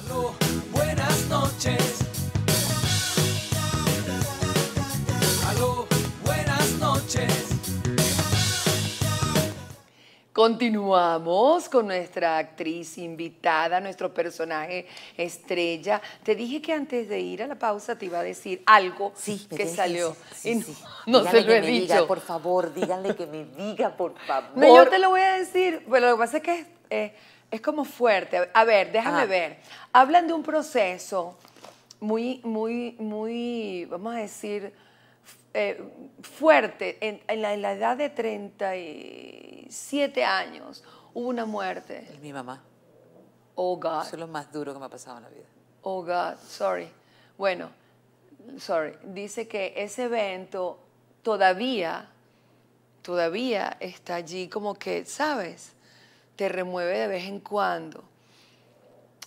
Aló, buenas noches. Aló, buenas noches. Continuamos con nuestra actriz invitada, nuestro personaje estrella. Te dije que antes de ir a la pausa te iba a decir algo que salió no, se lo he dicho. por favor, díganle que me diga, por favor. yo te lo voy a decir, pero lo que pasa es que eh, es como fuerte. A ver, déjame ah. ver. Hablan de un proceso muy, muy, muy, vamos a decir, eh, fuerte. En, la, edad de 37 años hubo una muerte. Es mi mamá. Oh, God. Eso es lo más duro que me ha pasado en la vida. Oh, God, sorry. Bueno, sorry. Dice que ese evento todavía, todavía está allí como que, ¿sabes? te remueve de vez en cuando.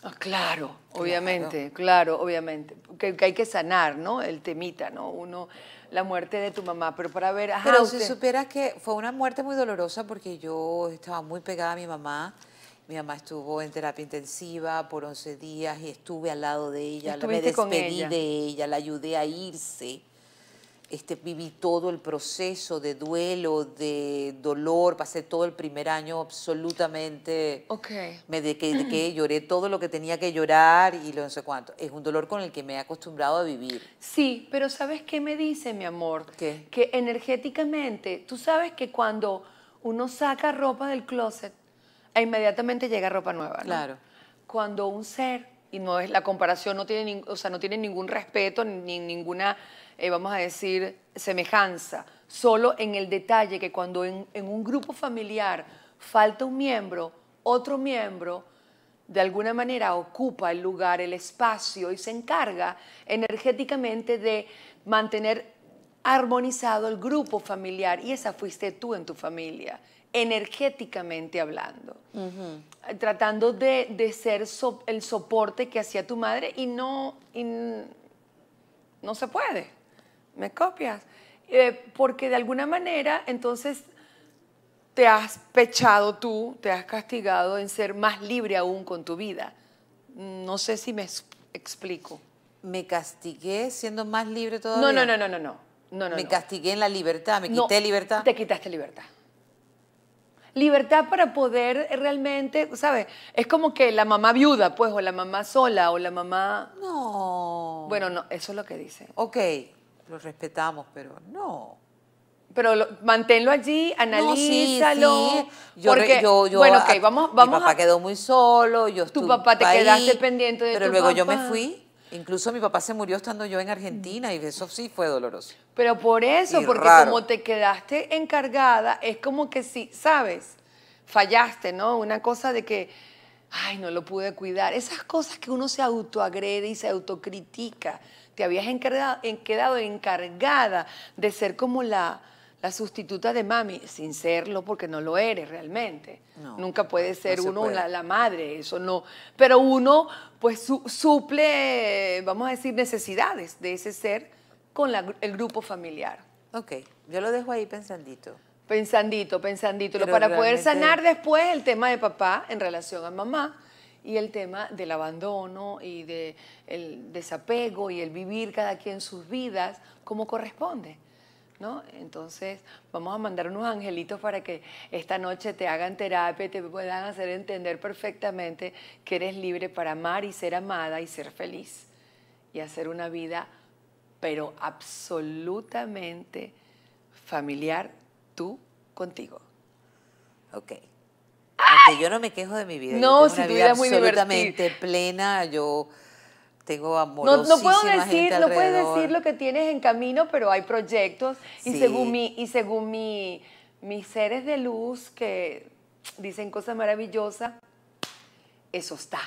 Ah, claro, obviamente, claro, obviamente. Que, hay que sanar, ¿no? El temita, ¿no? Uno, la muerte de tu mamá, pero para ver... pero si supieras que fue una muerte muy dolorosa porque yo estaba muy pegada a mi mamá. Mi mamá estuvo en terapia intensiva por 11 días y estuve al lado de ella. Me despedí de ella, la ayudé a irse. Este, viví todo el proceso de duelo, de dolor, pasé todo el primer año absolutamente... Ok. Me dequé, lloré todo lo que tenía que llorar y lo no sé cuánto. Es un dolor con el que me he acostumbrado a vivir. Sí, pero ¿sabes qué me dice, mi amor? Que energéticamente, tú sabes que cuando uno saca ropa del closet, inmediatamente llega ropa nueva, ¿no? Claro. Cuando un ser y no es la comparación no tiene o sea no tiene ningún respeto ni ninguna eh, vamos a decir semejanza solo en el detalle que cuando en, un grupo familiar falta un miembro otro miembro de alguna manera ocupa el lugar el espacio y se encarga energéticamente de mantener armonizado el grupo familiar y esa fuiste tú en tu familia, energéticamente hablando, tratando de, de ser el soporte que hacía tu madre y no, no se puede. ¿Me copias? Eh, porque de alguna manera entonces te has pechado tú, te has castigado en ser más libre aún con tu vida. No sé si me explico. ¿Me castigué siendo más libre todavía? no, no, no, no. no. No, no, me castigué en la libertad, me quité libertad. Te quitaste libertad. Libertad para poder realmente, ¿sabes? Es como que la mamá viuda, pues, o la mamá sola, o la mamá. No. Bueno, no, eso es lo que dice. Ok, lo respetamos, pero no pero manténlo allí, analízalo. No, sí, sí. porque, bueno, ok, vamos, vamos. Mi papá quedó muy solo, yo Tu papá te quedaste pendiente de pero luego yo me fui. Incluso mi papá se murió estando yo en mm. Argentina y eso sí fue doloroso. Pero por eso, porque como te quedaste encargada, es como que sí, ¿sabes? Fallaste, ¿no? Una cosa de que, ay, no lo pude cuidar. Esas cosas que uno se autoagrede y se autocritica. Te habías quedado encargada de ser como la, la sustituta de mami, sin serlo, porque no lo eres realmente. Nunca puede ser uno La, madre, eso no. Pero uno, pues, suple, vamos a decir, necesidades de ese ser con el grupo familiar. Ok, yo lo dejo ahí pensandito. Pensandito, pensandito. para poder sanar después el tema de papá en relación a mamá y el tema del abandono y del el desapego y el vivir cada quien sus vidas como corresponde. Entonces vamos a mandar unos angelitos para que esta noche te hagan terapia, te puedan hacer entender perfectamente que eres libre para amar y ser amada y ser feliz y hacer una vida, pero absolutamente familiar tú contigo. Ok. Aunque yo no me quejo de mi vida. No, yo tengo muy absolutamente plena, yo no, puedo decir, no decir lo que tienes en camino, pero hay proyectos y según mi y según mis seres de luz que dicen cosas maravillosas, eso está.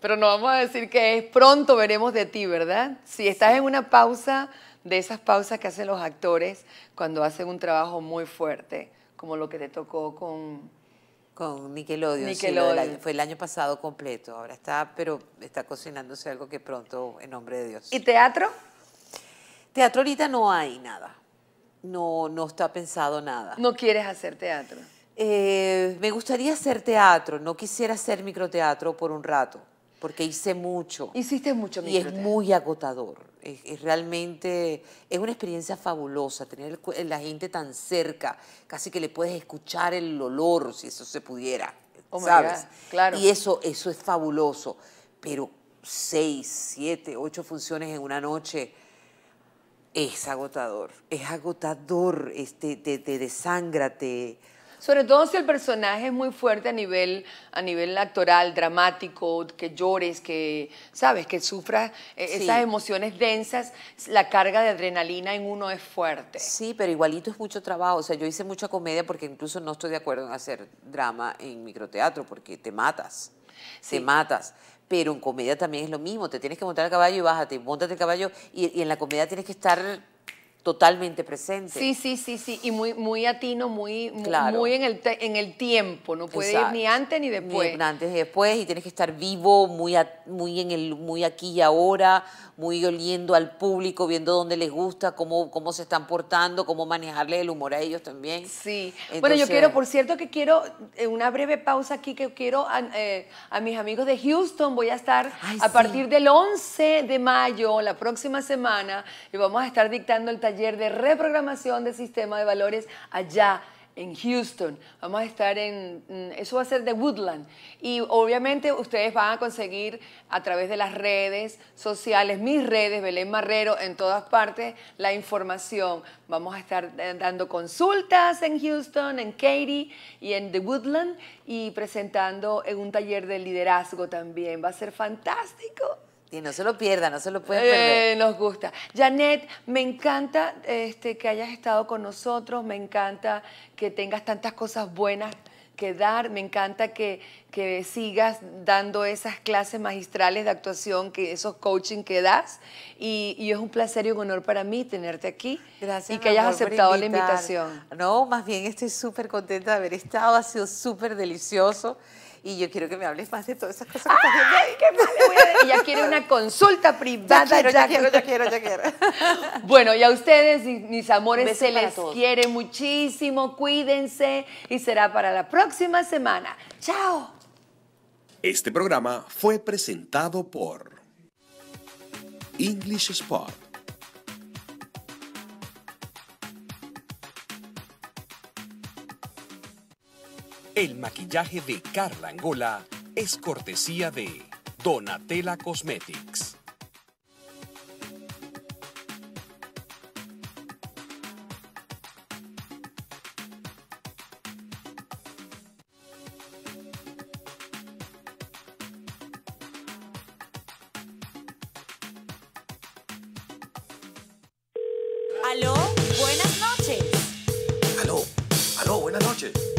Pero no vamos a decir que es pronto veremos de ti, ¿verdad? Si estás en una pausa de esas pausas que hacen los actores cuando hacen un trabajo muy fuerte, como lo que te tocó con con Nickelodeon. Sí, fue el año pasado completo. Ahora está, pero está cocinándose algo que pronto, en nombre de Dios. ¿Y teatro? Teatro ahorita no hay nada. No, no está pensado nada. ¿No quieres hacer teatro? Eh, me gustaría hacer teatro. No quisiera hacer microteatro por un rato porque hice mucho. Hiciste mucho, Y es muy agotador. Es, realmente, es una experiencia fabulosa tener la gente tan cerca, casi que le puedes escuchar el olor, si eso se pudiera, oh ¿sabes? Claro. Y eso, eso es fabuloso, pero seis, siete, ocho funciones en una noche es agotador, es agotador, este, te, te desangra, te sobre todo si el personaje es muy fuerte a nivel, a nivel actoral, dramático, que llores, que, ¿sabes? Que sufras eh, esas emociones densas, la carga de adrenalina en uno es fuerte. Sí, pero igualito es mucho trabajo. O sea, yo hice mucha comedia porque incluso no estoy de acuerdo en hacer drama en microteatro porque te matas. se Te matas pero en comedia también es lo mismo, te tienes que montar el caballo y bájate, montate el caballo y en la comedia tienes que estar totalmente presente. Sí, sí, sí, sí, y muy, muy atino, muy, claro. muy en el, en el tiempo, no puede ir ni antes ni después. Ni antes ni después, y tienes que estar vivo, muy, muy, en el, muy aquí y ahora, muy oliendo al público, viendo dónde les gusta, cómo, cómo se están portando, cómo manejarle el humor a ellos también. Sí, bueno, yo quiero, por cierto que quiero, eh, una breve pausa aquí, que quiero eh, a, mis amigos de Houston, voy a estar a partir del 11 de mayo, la próxima semana, y vamos a estar dictando el taller taller de reprogramación de sistema de valores allá en Houston. Vamos a estar en, mm, eso va a ser de Woodland. Y obviamente ustedes van a conseguir a través de las redes sociales, mis redes, Belén Marrero, en todas partes, la información. Vamos a estar eh, dando consultas en Houston, en Katy y en The Woodland y presentando en un taller de liderazgo también. Va a ser fantástico. Y no se lo pierda, no se lo puede perder. Eh, nos gusta. Janet, me encanta este, que hayas estado con nosotros, me encanta que tengas tantas cosas buenas que dar, me encanta que, que sigas dando esas clases magistrales de actuación, que esos coaching que das. Y, es un placer y un honor para mí tenerte aquí. Gracias. Y que hayas aceptado la invitación. No, más bien estoy súper contenta de haber estado, ha sido súper delicioso y yo quiero que me hables más de todas esas cosas que Ya quiere una consulta privada. Ya quiero, ya, quiero, ya quiero, bueno, y a ustedes, mis amores, se les quiere muchísimo. Cuídense y será para la próxima semana. ¡Chao! Este programa fue presentado por English Spot El maquillaje de Carla Angola es cortesía de Donatella Cosmetics. Aló, buenas noches. Aló, aló, buenas noches.